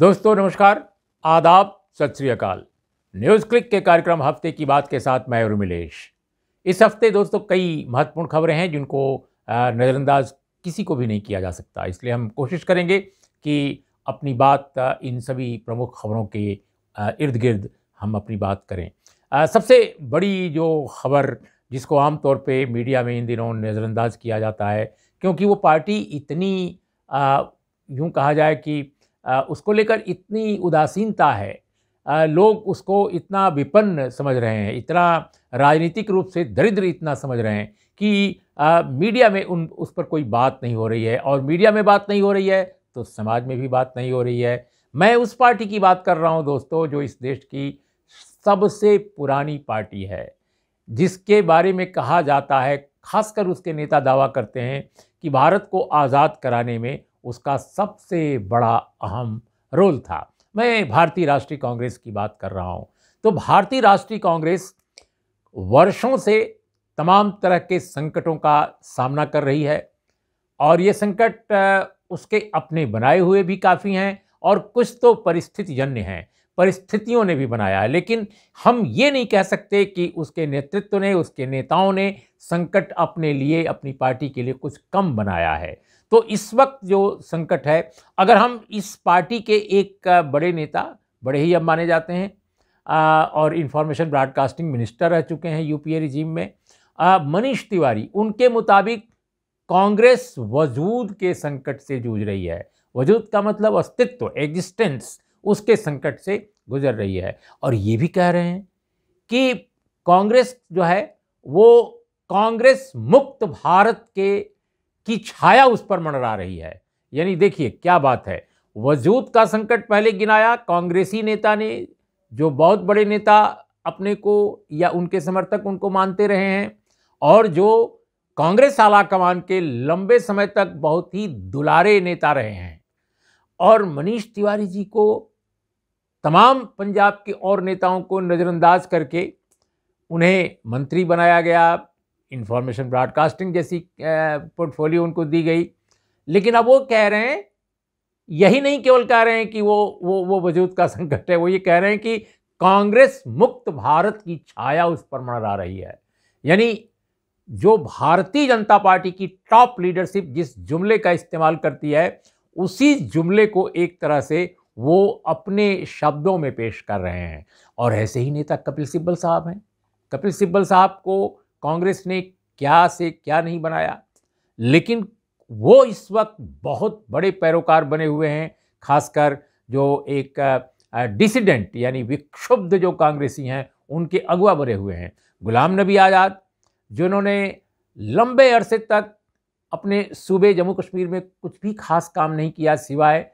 दोस्तों नमस्कार आदाब सत श्रीकाल न्यूज़ क्लिक के कार्यक्रम हफ्ते की बात के साथ मैं उर्मिलेश इस हफ्ते दोस्तों कई महत्वपूर्ण खबरें हैं जिनको नज़रअंदाज किसी को भी नहीं किया जा सकता इसलिए हम कोशिश करेंगे कि अपनी बात इन सभी प्रमुख खबरों के इर्द गिर्द हम अपनी बात करें सबसे बड़ी जो खबर जिसको आमतौर पे मीडिया में इन दिनों नज़रअंदाज किया जाता है क्योंकि वो पार्टी इतनी यूँ कहा जाए कि उसको लेकर इतनी उदासीनता है लोग उसको इतना विपन्न समझ रहे हैं इतना राजनीतिक रूप से दरिद्र इतना समझ रहे हैं कि मीडिया में उन उस पर कोई बात नहीं हो रही है और मीडिया में बात नहीं हो रही है तो समाज में भी बात नहीं हो रही है मैं उस पार्टी की बात कर रहा हूँ दोस्तों जो इस देश की सबसे पुरानी पार्टी है जिसके बारे में कहा जाता है खासकर उसके नेता दावा करते हैं कि भारत को आज़ाद कराने में उसका सबसे बड़ा अहम रोल था मैं भारतीय राष्ट्रीय कांग्रेस की बात कर रहा हूँ तो भारतीय राष्ट्रीय कांग्रेस वर्षों से तमाम तरह के संकटों का सामना कर रही है और ये संकट उसके अपने बनाए हुए भी काफ़ी हैं और कुछ तो परिस्थितिजन्य हैं परिस्थितियों ने भी बनाया है लेकिन हम ये नहीं कह सकते कि उसके नेतृत्व ने उसके नेताओं ने संकट अपने लिए अपनी पार्टी के लिए कुछ कम बनाया है तो इस वक्त जो संकट है अगर हम इस पार्टी के एक बड़े नेता बड़े ही अब माने जाते हैं आ, और इंफॉर्मेशन ब्रॉडकास्टिंग मिनिस्टर रह चुके हैं यूपीए रिजीम में मनीष तिवारी उनके मुताबिक कांग्रेस वजूद के संकट से जूझ रही है वजूद का मतलब अस्तित्व एग्जिस्टेंस उसके संकट से गुजर रही है और ये भी कह रहे हैं कि कांग्रेस जो है वो कांग्रेस मुक्त भारत के की छाया उस पर मंडरा रही है यानी देखिए क्या बात है वजूद का संकट पहले गिनाया कांग्रेसी नेता ने जो बहुत बड़े नेता अपने को या उनके समर्थक उनको मानते रहे हैं और जो कांग्रेस आला कमान के लंबे समय तक बहुत ही दुलारे नेता रहे हैं और मनीष तिवारी जी को तमाम पंजाब के और नेताओं को नज़रअंदाज करके उन्हें मंत्री बनाया गया इंफॉर्मेशन ब्रॉडकास्टिंग जैसी पोर्टफोलियो उनको दी गई लेकिन अब वो कह रहे हैं यही नहीं केवल कह रहे हैं कि वो वो वो वजूद का संकट है वो ये कह रहे हैं कि कांग्रेस मुक्त भारत की छाया उस पर मरा रही है यानी जो भारतीय जनता पार्टी की टॉप लीडरशिप जिस जुमले का इस्तेमाल करती है उसी जुमले को एक तरह से वो अपने शब्दों में पेश कर रहे हैं और ऐसे ही नेता कपिल सिब्बल साहब हैं कपिल सिब्बल साहब को कांग्रेस ने क्या से क्या नहीं बनाया लेकिन वो इस वक्त बहुत बड़े पैरोकार बने हुए हैं खासकर जो एक डिसिडेंट यानी विक्षुब्ध जो कांग्रेसी हैं उनके अगुआ बने हुए हैं गुलाम नबी आज़ाद जिन्होंने लंबे अरसे तक अपने सूबे जम्मू कश्मीर में कुछ भी खास काम नहीं किया सिवाय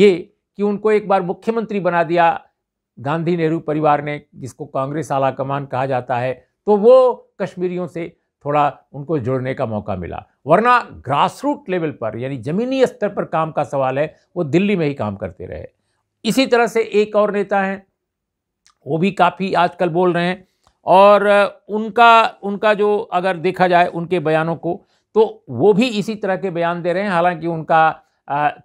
ये कि उनको एक बार मुख्यमंत्री बना दिया गांधी नेहरू परिवार ने जिसको कांग्रेस आला कमान कहा जाता है तो वो कश्मीरियों से थोड़ा उनको जुड़ने का मौका मिला वरना ग्रास रूट लेवल पर यानी ज़मीनी स्तर पर काम का सवाल है वो दिल्ली में ही काम करते रहे इसी तरह से एक और नेता हैं वो भी काफ़ी आजकल बोल रहे हैं और उनका उनका जो अगर देखा जाए उनके बयानों को तो वो भी इसी तरह के बयान दे रहे हैं हालांकि उनका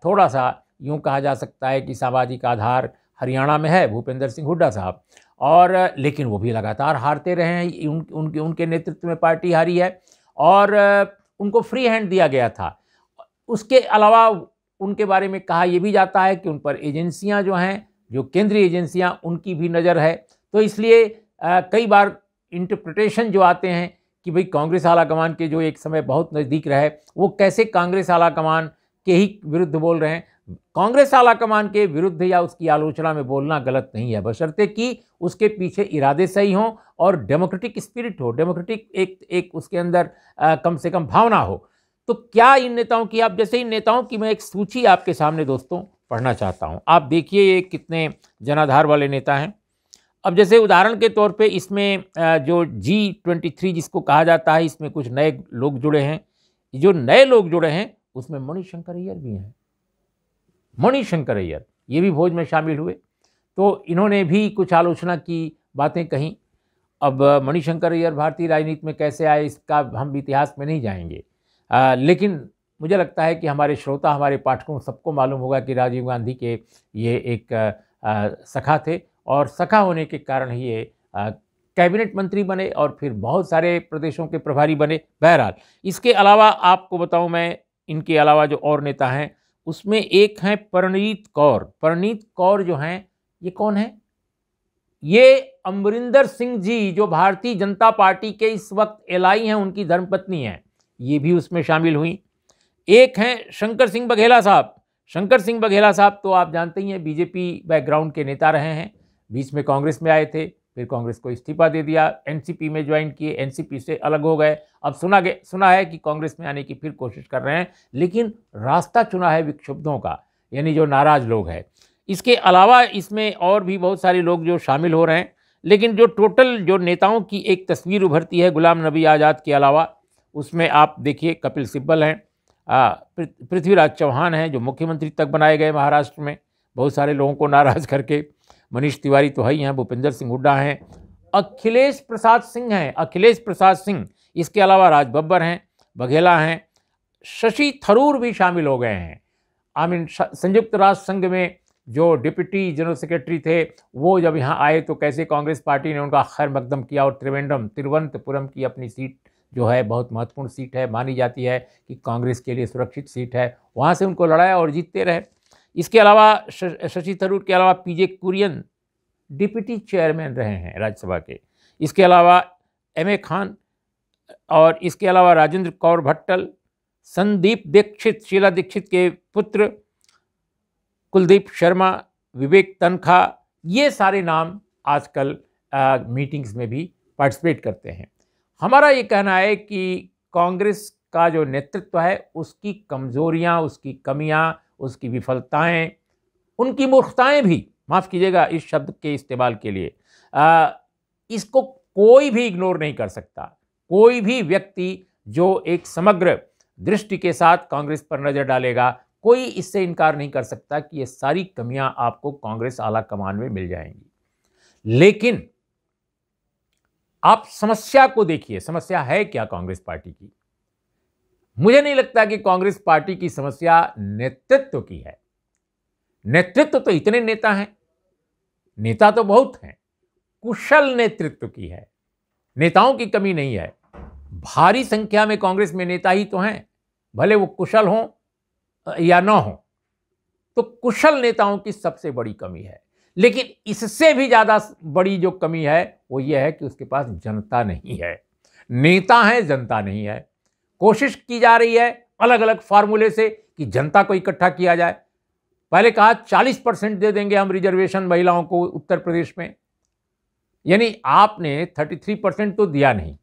थोड़ा सा यूँ कहा जा सकता है कि सामाजिक आधार हरियाणा में है भूपेंद्र सिंह हुड्डा साहब और लेकिन वो भी लगातार हारते रहे हैं उन, उनके उनके नेतृत्व में पार्टी हारी है और उनको फ्री हैंड दिया गया था उसके अलावा उनके बारे में कहा यह भी जाता है कि उन पर एजेंसियां जो हैं जो केंद्रीय एजेंसियां उनकी भी नज़र है तो इसलिए आ, कई बार इंटरप्रटेशन जो आते हैं कि भाई कांग्रेस आला कमान के जो एक समय बहुत नज़दीक रहे वो कैसे कांग्रेस आला कमान के ही विरुद्ध बोल रहे हैं कांग्रेस आला कमान के विरुद्ध या उसकी आलोचना में बोलना गलत नहीं है बशर्ते कि उसके पीछे इरादे सही हों और डेमोक्रेटिक स्पिरिट हो डेमोक्रेटिक एक एक उसके अंदर आ, कम से कम भावना हो तो क्या इन नेताओं की आप जैसे इन नेताओं की मैं एक सूची आपके सामने दोस्तों पढ़ना चाहता हूँ आप देखिए ये कितने जनाधार वाले नेता हैं अब जैसे उदाहरण के तौर पे इसमें जो जी ट्वेंटी थ्री जिसको कहा जाता है इसमें कुछ नए लोग जुड़े हैं जो नए लोग जुड़े हैं उसमें मणिशंकर अय्यर भी हैं मणिशंकर अय्यर ये भी भोज में शामिल हुए तो इन्होंने भी कुछ आलोचना की बातें कहीं अब मणिशंकर अय्यर भारतीय राजनीति में कैसे आए इसका हम इतिहास में नहीं जाएंगे आ, लेकिन मुझे लगता है कि हमारे श्रोता हमारे पाठकों सबको मालूम होगा कि राजीव गांधी के ये एक आ, सखा थे और सखा होने के कारण ही ये कैबिनेट मंत्री बने और फिर बहुत सारे प्रदेशों के प्रभारी बने बहरहाल इसके अलावा आपको बताऊं मैं इनके अलावा जो और नेता हैं उसमें एक हैं परनीत कौर परनीत कौर जो हैं ये कौन है ये अमरिंदर सिंह जी जो भारतीय जनता पार्टी के इस वक्त एलाई हैं उनकी धर्मपत्नी हैं ये भी उसमें शामिल हुई एक हैं शंकर सिंह बघेला साहब शंकर सिंह बघेला साहब तो आप जानते ही हैं बीजेपी बैकग्राउंड के नेता रहे हैं बीच में कांग्रेस में आए थे फिर कांग्रेस को इस्तीफा दे दिया एनसीपी में ज्वाइन किए एनसीपी से अलग हो गए अब सुना गया सुना है कि कांग्रेस में आने की फिर कोशिश कर रहे हैं लेकिन रास्ता चुना है विक्षुब्धों का यानी जो नाराज लोग हैं इसके अलावा इसमें और भी बहुत सारे लोग जो शामिल हो रहे हैं लेकिन जो टोटल जो नेताओं की एक तस्वीर उभरती है गुलाम नबी आज़ाद के अलावा उसमें आप देखिए कपिल सिब्बल हैं पृथ्वीराज चौहान हैं जो मुख्यमंत्री तक बनाए गए महाराष्ट्र में बहुत सारे लोगों को नाराज़ करके मनीष तिवारी तो है ही हैं भूपेंद्र सिंह हुड्डा हैं अखिलेश प्रसाद सिंह हैं अखिलेश प्रसाद सिंह इसके अलावा राज बब्बर हैं बघेला हैं शशि थरूर भी शामिल हो गए हैं आई मीन संयुक्त राष्ट्र संघ में जो डिप्टी जनरल सेक्रेटरी थे वो जब यहाँ आए तो कैसे कांग्रेस पार्टी ने उनका खैर मकदम किया और त्रिवेंद्रम तिरुवंतपुरम की अपनी सीट जो है बहुत महत्वपूर्ण सीट है मानी जाती है कि कांग्रेस के लिए सुरक्षित सीट है वहाँ से उनको लड़ाया और जीतते रहे इसके अलावा शशि थरूर के अलावा पीजे कुरियन डिप्टी चेयरमैन रहे हैं राज्यसभा के इसके अलावा एम ए खान और इसके अलावा राजेंद्र कौर भट्टल संदीप दीक्षित शीला दीक्षित के पुत्र कुलदीप शर्मा विवेक तनखा ये सारे नाम आजकल आ, मीटिंग्स में भी पार्टिसिपेट करते हैं हमारा ये कहना है कि कांग्रेस का जो नेतृत्व है उसकी कमजोरियां उसकी कमियां उसकी विफलताएं उनकी मूर्खताएं भी माफ़ कीजिएगा इस शब्द के इस्तेमाल के लिए आ, इसको कोई भी इग्नोर नहीं कर सकता कोई भी व्यक्ति जो एक समग्र दृष्टि के साथ कांग्रेस पर नज़र डालेगा कोई इससे इनकार नहीं कर सकता कि ये सारी कमियां आपको कांग्रेस आला कमान में मिल जाएंगी लेकिन आप समस्या को देखिए समस्या है क्या कांग्रेस पार्टी की मुझे नहीं लगता कि कांग्रेस पार्टी की समस्या नेतृत्व की है नेतृत्व तो इतने नेता हैं नेता तो बहुत हैं कुशल नेतृत्व की है नेताओं की कमी नहीं है भारी संख्या में कांग्रेस में नेता ही तो हैं भले वो कुशल हों या ना हो तो कुशल नेताओं की सबसे बड़ी कमी है लेकिन इससे भी ज़्यादा बड़ी जो कमी है वो ये है कि उसके पास जनता नहीं है नेता है जनता नहीं है कोशिश की जा रही है अलग अलग फार्मूले से कि जनता को इकट्ठा किया जाए पहले कहा 40 परसेंट दे देंगे हम रिजर्वेशन महिलाओं को उत्तर प्रदेश में यानी आपने 33 परसेंट तो दिया नहीं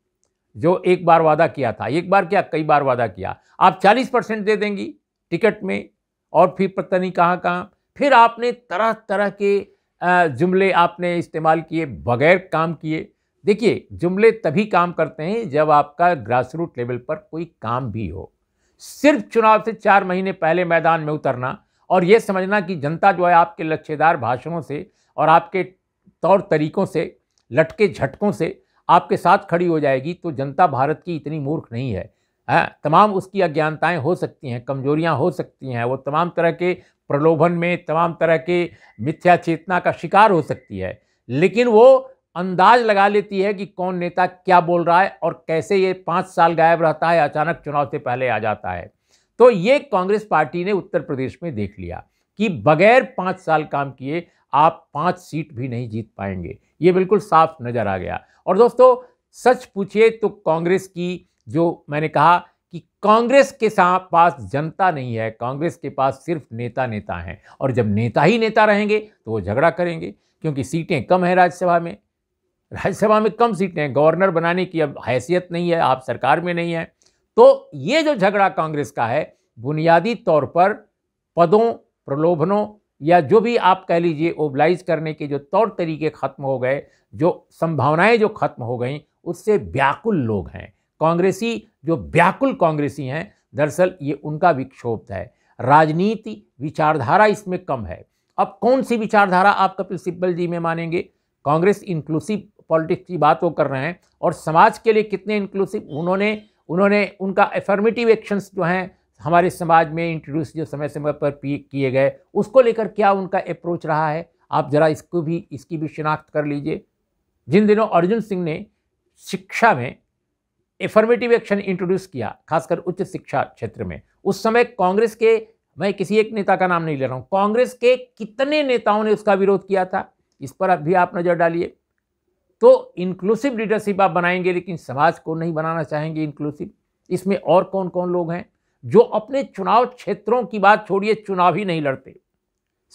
जो एक बार वादा किया था एक बार क्या कई बार वादा किया आप 40 परसेंट दे देंगी टिकट में और फिर पता नहीं कहाँ कहाँ फिर आपने तरह तरह के जुमले आपने इस्तेमाल किए बगैर काम किए देखिए जुमले तभी काम करते हैं जब आपका ग्रास रूट लेवल पर कोई काम भी हो सिर्फ चुनाव से चार महीने पहले मैदान में उतरना और ये समझना कि जनता जो है आपके लच्छेदार भाषणों से और आपके तौर तरीकों से लटके झटकों से आपके साथ खड़ी हो जाएगी तो जनता भारत की इतनी मूर्ख नहीं है आ, हाँ, तमाम उसकी अज्ञानताएं हो सकती हैं कमजोरियां हो सकती हैं वो तमाम तरह के प्रलोभन में तमाम तरह के मिथ्या चेतना का शिकार हो सकती है लेकिन वो अंदाज लगा लेती है कि कौन नेता क्या बोल रहा है और कैसे ये पाँच साल गायब रहता है अचानक चुनाव से पहले आ जाता है तो ये कांग्रेस पार्टी ने उत्तर प्रदेश में देख लिया कि बगैर पाँच साल काम किए आप पाँच सीट भी नहीं जीत पाएंगे ये बिल्कुल साफ नज़र आ गया और दोस्तों सच पूछिए तो कांग्रेस की जो मैंने कहा कि कांग्रेस के साथ पास जनता नहीं है कांग्रेस के पास सिर्फ नेता नेता हैं और जब नेता ही नेता रहेंगे तो वो झगड़ा करेंगे क्योंकि सीटें कम हैं राज्यसभा में राज्यसभा में कम सीटें हैं गवर्नर बनाने की अब हैसियत नहीं है आप सरकार में नहीं है तो ये जो झगड़ा कांग्रेस का है बुनियादी तौर पर पदों प्रलोभनों या जो भी आप कह लीजिए ओबलाइज करने के जो तौर तरीके खत्म हो गए जो संभावनाएं जो खत्म हो गई उससे व्याकुल लोग हैं कांग्रेसी जो व्याकुल कांग्रेसी हैं दरअसल ये उनका विक्षोभ है राजनीति विचारधारा इसमें कम है अब कौन सी विचारधारा आप कपिल सिब्बल जी में मानेंगे कांग्रेस इंक्लूसिव पॉलिटिक्स की बात वो कर रहे हैं और समाज के लिए कितने इंक्लूसिव उन्होंने उन्होंने उनका एफर्मेटिव एक्शंस जो हैं हमारे समाज में इंट्रोड्यूस जो समय समय पर किए गए उसको लेकर क्या उनका अप्रोच रहा है आप ज़रा इसको भी इसकी भी शिनाख्त कर लीजिए जिन दिनों अर्जुन सिंह ने शिक्षा में एफर्मेटिव एक्शन इंट्रोड्यूस किया खासकर उच्च शिक्षा क्षेत्र में उस समय कांग्रेस के मैं किसी एक नेता का नाम नहीं ले रहा हूँ कांग्रेस के कितने नेताओं ने उसका विरोध किया था इस पर भी आप नज़र डालिए तो इंक्लूसिव लीडरशिप आप बनाएंगे लेकिन समाज को नहीं बनाना चाहेंगे इंक्लूसिव इसमें और कौन कौन लोग हैं जो अपने चुनाव क्षेत्रों की बात छोड़िए चुनाव ही नहीं लड़ते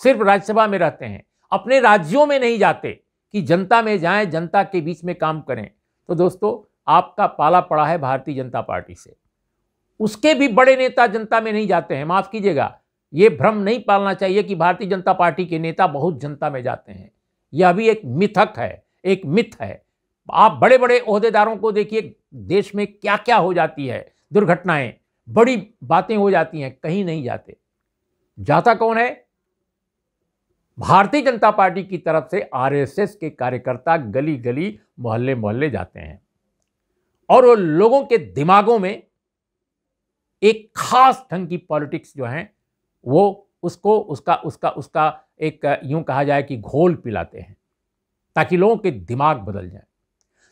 सिर्फ राज्यसभा में रहते हैं अपने राज्यों में नहीं जाते कि जनता में जाएं जनता के बीच में काम करें तो दोस्तों आपका पाला पड़ा है भारतीय जनता पार्टी से उसके भी बड़े नेता जनता में नहीं जाते हैं माफ़ कीजिएगा ये भ्रम नहीं पालना चाहिए कि भारतीय जनता पार्टी के नेता बहुत जनता में जाते हैं यह भी एक मिथक है एक मिथ है आप बड़े बड़े अहदेदारों को देखिए देश में क्या क्या हो जाती है दुर्घटनाएं बड़ी बातें हो जाती हैं कहीं नहीं जाते जाता कौन है भारतीय जनता पार्टी की तरफ से आरएसएस के कार्यकर्ता गली गली मोहल्ले मोहल्ले जाते हैं और वो लोगों के दिमागों में एक खास ढंग की पॉलिटिक्स जो है वो उसको उसका उसका उसका एक यूं कहा जाए कि घोल पिलाते हैं ताकि लोगों के दिमाग बदल जाए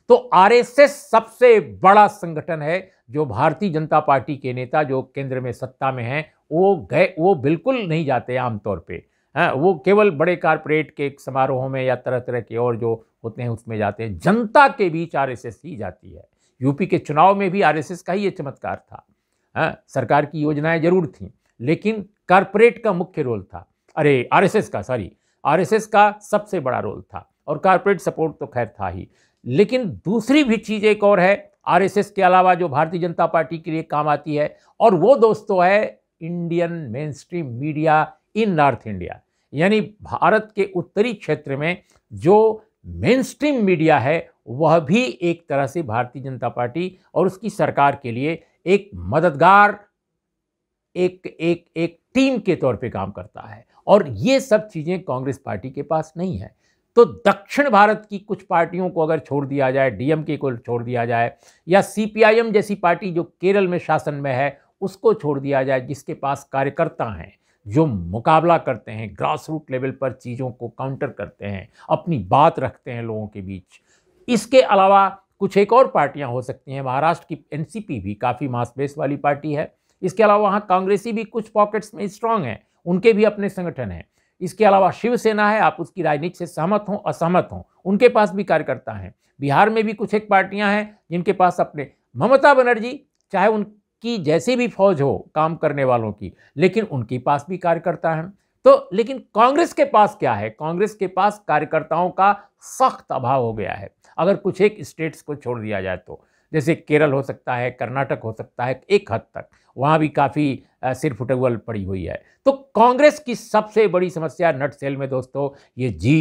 तो आरएसएस सबसे बड़ा संगठन है जो भारतीय जनता पार्टी के नेता जो केंद्र में सत्ता में हैं वो गए वो बिल्कुल नहीं जाते आमतौर पे हैं हाँ, वो केवल बड़े कारपोरेट के समारोहों में या तरह तरह के और जो होते हैं उसमें जाते हैं जनता के बीच एस ही जाती है यूपी के चुनाव में भी आरएसएस का ही ये चमत्कार था हाँ, सरकार की योजनाएं जरूर थीं लेकिन कारपोरेट का मुख्य रोल था अरे आरएसएस का सॉरी आरएसएस का सबसे बड़ा रोल था और कारपोरेट सपोर्ट तो खैर था ही लेकिन दूसरी भी चीज़ एक और है आरएसएस के अलावा जो भारतीय जनता पार्टी के लिए काम आती है और वो दोस्तों है Indian mainstream media in North India यानी भारत के उत्तरी क्षेत्र में जो मेन स्ट्रीम मीडिया है वह भी एक तरह से भारतीय जनता पार्टी और उसकी सरकार के लिए एक मददगार एक एक एक टीम के तौर पे काम करता है और ये सब चीज़ें कांग्रेस पार्टी के पास नहीं है तो दक्षिण भारत की कुछ पार्टियों को अगर छोड़ दिया जाए डीएमके को छोड़ दिया जाए या सीपीआईएम जैसी पार्टी जो केरल में शासन में है उसको छोड़ दिया जाए जिसके पास कार्यकर्ता हैं जो मुकाबला करते हैं ग्रास रूट लेवल पर चीज़ों को काउंटर करते हैं अपनी बात रखते हैं लोगों के बीच इसके अलावा कुछ एक और पार्टियां हो सकती हैं महाराष्ट्र की एनसीपी भी काफ़ी बेस वाली पार्टी है इसके अलावा वहाँ कांग्रेसी भी कुछ पॉकेट्स में स्ट्रांग हैं उनके भी अपने संगठन हैं इसके अलावा शिवसेना है आप उसकी राजनीति से सहमत हों असहमत हों उनके पास भी कार्यकर्ता हैं बिहार में भी कुछ एक पार्टियां हैं जिनके पास अपने ममता बनर्जी चाहे उनकी जैसी भी फौज हो काम करने वालों की लेकिन उनके पास भी कार्यकर्ता हैं तो लेकिन कांग्रेस के पास क्या है कांग्रेस के पास कार्यकर्ताओं का सख्त अभाव हो गया है अगर कुछ एक स्टेट्स को छोड़ दिया जाए तो जैसे केरल हो सकता है कर्नाटक हो सकता है एक हद तक वहाँ भी काफ़ी सिर फुटवल पड़ी हुई है तो कांग्रेस की सबसे बड़ी समस्या नट सेल में दोस्तों ये जी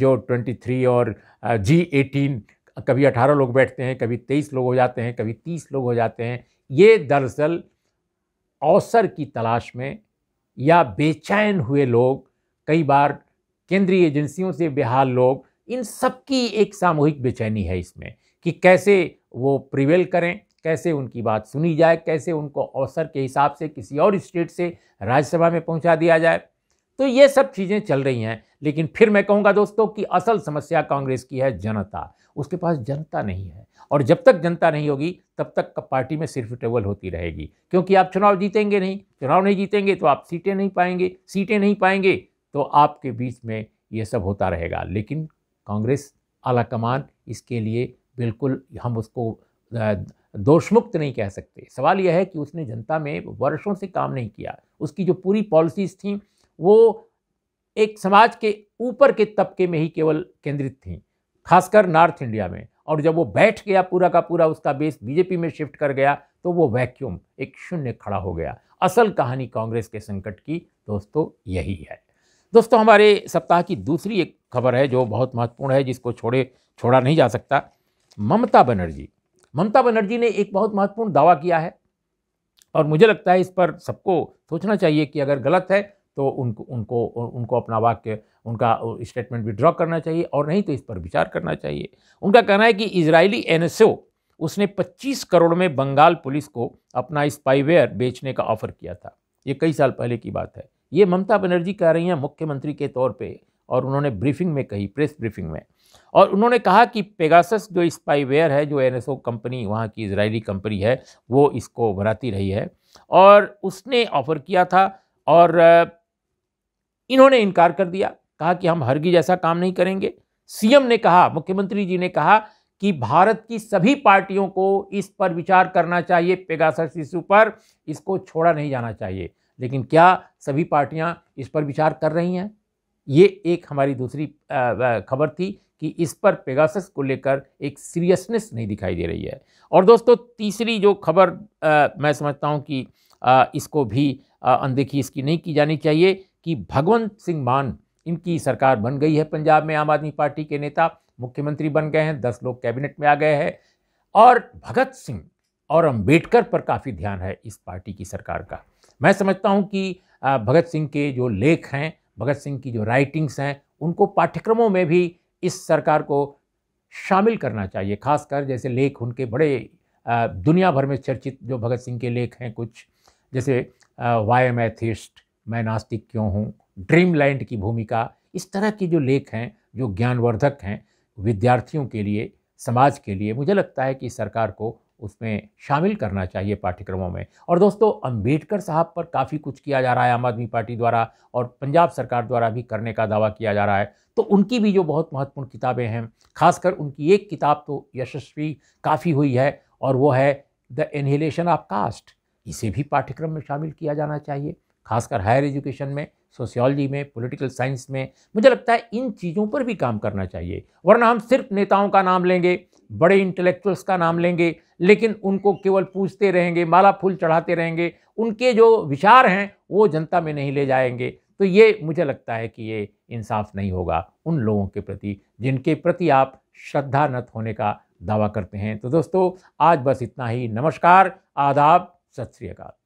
जो 23 और जी 18 कभी 18 लोग बैठते हैं कभी 23 लोग हो जाते हैं कभी 30 लोग हो जाते हैं ये दरअसल अवसर की तलाश में या बेचैन हुए लोग कई बार केंद्रीय एजेंसियों से बेहाल लोग इन सबकी एक सामूहिक बेचैनी है इसमें कि कैसे वो प्रिवेल करें कैसे उनकी बात सुनी जाए कैसे उनको अवसर के हिसाब से किसी और स्टेट से राज्यसभा में पहुंचा दिया जाए तो ये सब चीज़ें चल रही हैं लेकिन फिर मैं कहूँगा दोस्तों कि असल समस्या कांग्रेस की है जनता उसके पास जनता नहीं है और जब तक जनता नहीं होगी तब तक पार्टी में सिर्फ टेबल होती रहेगी क्योंकि आप चुनाव जीतेंगे नहीं चुनाव नहीं जीतेंगे तो आप सीटें नहीं पाएंगे सीटें नहीं पाएंगे तो आपके बीच में ये सब होता रहेगा लेकिन कांग्रेस आला कमान इसके लिए बिल्कुल हम उसको दोषमुक्त नहीं कह सकते सवाल यह है कि उसने जनता में वर्षों से काम नहीं किया उसकी जो पूरी पॉलिसीज़ थी वो एक समाज के ऊपर के तबके में ही केवल केंद्रित थी खासकर नॉर्थ इंडिया में और जब वो बैठ गया पूरा का पूरा उसका बेस बीजेपी में शिफ्ट कर गया तो वो वैक्यूम एक शून्य खड़ा हो गया असल कहानी कांग्रेस के संकट की दोस्तों यही है दोस्तों हमारे सप्ताह की दूसरी एक खबर है जो बहुत महत्वपूर्ण है जिसको छोड़े छोड़ा नहीं जा सकता ममता बनर्जी ममता बनर्जी ने एक बहुत महत्वपूर्ण दावा किया है और मुझे लगता है इस पर सबको सोचना चाहिए कि अगर गलत है तो उनको उनको उनको अपना वाक्य उनका स्टेटमेंट विड्रॉ करना चाहिए और नहीं तो इस पर विचार करना चाहिए उनका कहना है कि इजरायली एन उसने 25 करोड़ में बंगाल पुलिस को अपना स्पाईवेयर बेचने का ऑफर किया था ये कई साल पहले की बात है ये ममता बनर्जी कह रही हैं मुख्यमंत्री के तौर पर और उन्होंने ब्रीफिंग में कही प्रेस ब्रीफिंग में और उन्होंने कहा कि पेगासस जो स्पाईवेयर है जो एन कंपनी वहाँ की इसराइली कंपनी है वो इसको बनाती रही है और उसने ऑफ़र किया था और इन्होंने इनकार कर दिया कहा कि हम हरगी जैसा काम नहीं करेंगे सीएम ने कहा मुख्यमंत्री जी ने कहा कि भारत की सभी पार्टियों को इस पर विचार करना चाहिए पेगासस इशू पर इसको छोड़ा नहीं जाना चाहिए लेकिन क्या सभी पार्टियां इस पर विचार कर रही हैं ये एक हमारी दूसरी खबर थी कि इस पर पेगासस को लेकर एक सीरियसनेस नहीं दिखाई दे रही है और दोस्तों तीसरी जो खबर मैं समझता हूँ कि आ, इसको भी अनदेखी इसकी नहीं की जानी चाहिए कि भगवंत सिंह मान इनकी सरकार बन गई है पंजाब में आम आदमी पार्टी के नेता मुख्यमंत्री बन गए हैं दस लोग कैबिनेट में आ गए हैं और भगत सिंह और अम्बेडकर पर काफ़ी ध्यान है इस पार्टी की सरकार का मैं समझता हूँ कि भगत सिंह के जो लेख हैं भगत सिंह की जो राइटिंग्स हैं उनको पाठ्यक्रमों में भी इस सरकार को शामिल करना चाहिए खासकर जैसे लेख उनके बड़े दुनिया भर में चर्चित जो भगत सिंह के लेख हैं कुछ जैसे वाई एम एथिस्ट मैं नास्तिक क्यों हूँ ड्रीम लैंड की भूमिका इस तरह के जो लेख हैं जो ज्ञानवर्धक हैं विद्यार्थियों के लिए समाज के लिए मुझे लगता है कि सरकार को उसमें शामिल करना चाहिए पाठ्यक्रमों में और दोस्तों अंबेडकर साहब पर काफ़ी कुछ किया जा रहा है आम आदमी पार्टी द्वारा और पंजाब सरकार द्वारा भी करने का दावा किया जा रहा है तो उनकी भी जो बहुत महत्वपूर्ण किताबें हैं खासकर उनकी एक किताब तो यशस्वी काफ़ी हुई है और वो है द एनहेलेशन ऑफ कास्ट इसे भी पाठ्यक्रम में शामिल किया जाना चाहिए खासकर हायर एजुकेशन में सोशियोलॉजी में पॉलिटिकल साइंस में मुझे लगता है इन चीज़ों पर भी काम करना चाहिए वरना हम सिर्फ नेताओं का नाम लेंगे बड़े इंटेलेक्चुअल्स का नाम लेंगे लेकिन उनको केवल पूछते रहेंगे माला फूल चढ़ाते रहेंगे उनके जो विचार हैं वो जनता में नहीं ले जाएंगे तो ये मुझे लगता है कि ये इंसाफ नहीं होगा उन लोगों के प्रति जिनके प्रति आप श्रद्धा नत होने का दावा करते हैं तो दोस्तों आज बस इतना ही नमस्कार आदाब सत श्रीकाल